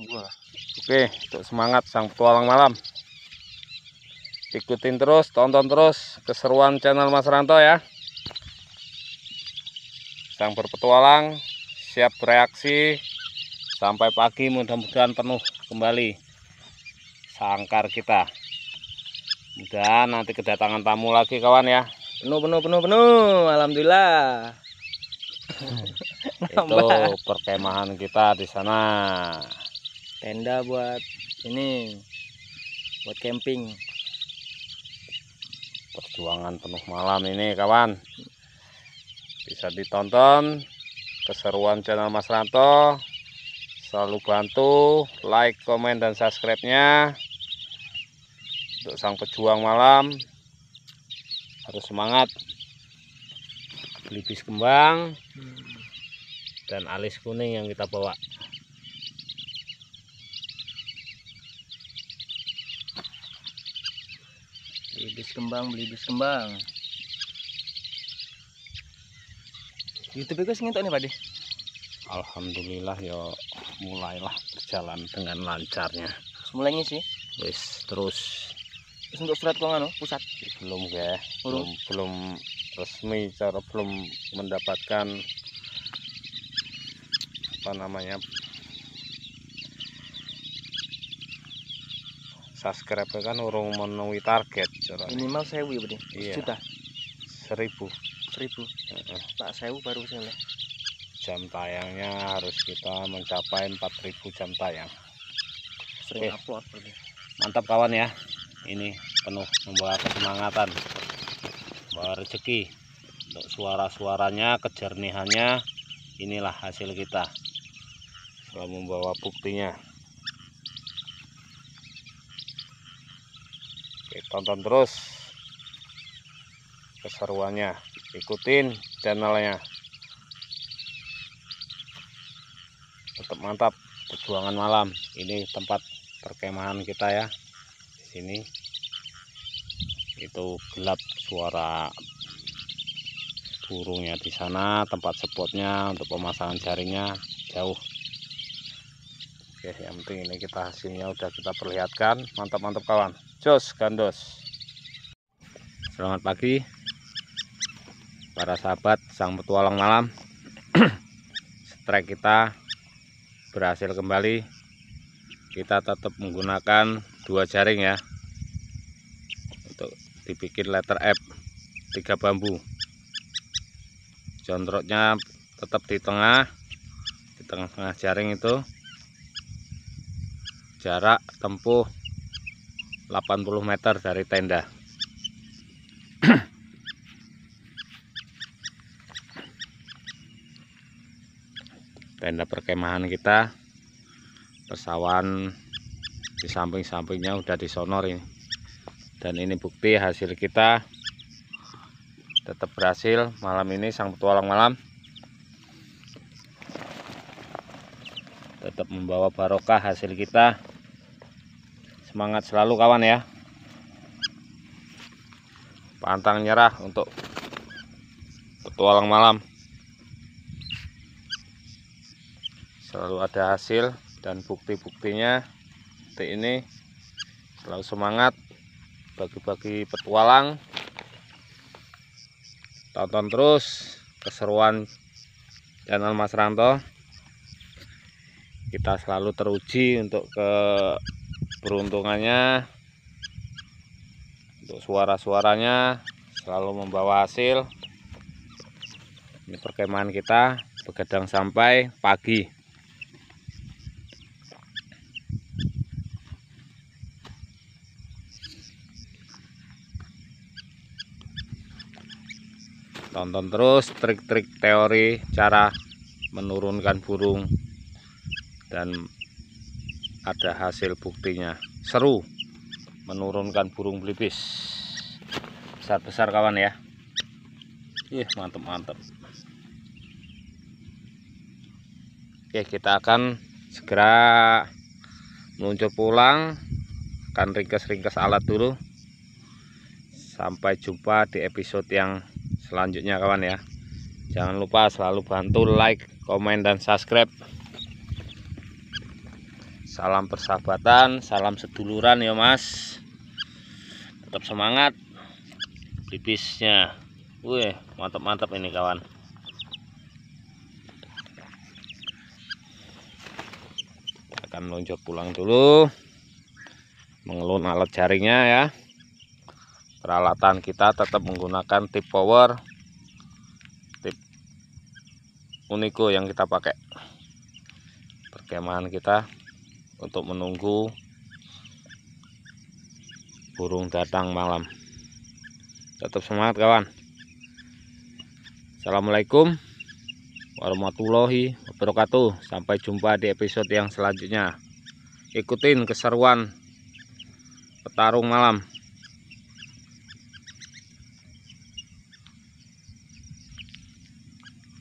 Oke, untuk semangat sang petualang malam. Ikutin terus, tonton terus keseruan channel Mas Ranto ya. Sang berpetualang siap bereaksi sampai pagi mudah-mudahan penuh kembali sangkar kita. Mudah nanti kedatangan tamu lagi kawan ya. Penuh penuh penuh penuh. Alhamdulillah. itu perkemahan kita di sana tenda buat ini buat camping perjuangan penuh malam ini kawan bisa ditonton keseruan channel Mas Ranto selalu bantu like komen dan subscribe nya untuk sang pejuang malam harus semangat pelipis kembang hmm. dan alis kuning yang kita bawa ibis kembang beli ibis kembang YouTube itu sing nih Pak Alhamdulillah yo mulailah berjalan dengan lancarnya Mulainya sih wis terus terus untuk surat kok pusat belum ya belum belum resmi cara belum mendapatkan apa namanya subscribe kan urung menuhi target cara. minimal sewu ya berarti iya. juta seribu seribu tak sewu baru selesai jam tayangnya harus kita mencapai 4000 jam tayang sering upload mantap kawan ya ini penuh membawa kesemangatan membawa rezeki untuk suara-suaranya kejernihannya inilah hasil kita selalu membawa buktinya tonton terus keseruannya ikutin channelnya tetap mantap perjuangan malam ini tempat perkemahan kita ya di sini itu gelap suara burungnya di sana tempat spotnya untuk pemasangan jaringnya jauh Oke, yang penting ini kita hasilnya udah kita perlihatkan. Mantap-mantap kawan. Jos, gandos. Selamat pagi para sahabat sang petualang malam. Strike kita berhasil kembali. Kita tetap menggunakan dua jaring ya. Untuk dibikin letter F tiga bambu. Jontroknya tetap di tengah, di tengah-tengah jaring itu jarak tempuh 80 meter dari tenda tenda perkemahan kita pesawan di samping-sampingnya udah disonor ini dan ini bukti hasil kita tetap berhasil malam ini sang petualang malam tetap membawa barokah hasil kita Semangat selalu kawan ya. Pantang nyerah untuk petualang malam. Selalu ada hasil dan bukti-buktinya seperti ini selalu semangat bagi-bagi petualang. Tonton terus keseruan channel Mas Ranto kita selalu teruji untuk ke Beruntungannya untuk suara-suaranya selalu membawa hasil. Ini perkemahan kita begadang sampai pagi. Tonton terus trik-trik teori cara menurunkan burung dan ada hasil buktinya seru menurunkan burung pelipis besar-besar kawan ya ih mantep-mantep oke kita akan segera meluncur pulang akan ringkas-ringkas alat dulu sampai jumpa di episode yang selanjutnya kawan ya jangan lupa selalu bantu like komen dan subscribe salam persahabatan salam seduluran ya mas tetap semangat tipisnya. wih mantap-mantap ini kawan akan meluncur pulang dulu mengelun alat jaringnya ya peralatan kita tetap menggunakan tip power tip uniko yang kita pakai perkemahan kita untuk menunggu burung datang malam tetap semangat kawan Assalamualaikum warahmatullahi wabarakatuh sampai jumpa di episode yang selanjutnya ikutin keseruan petarung malam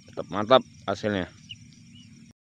tetap mantap hasilnya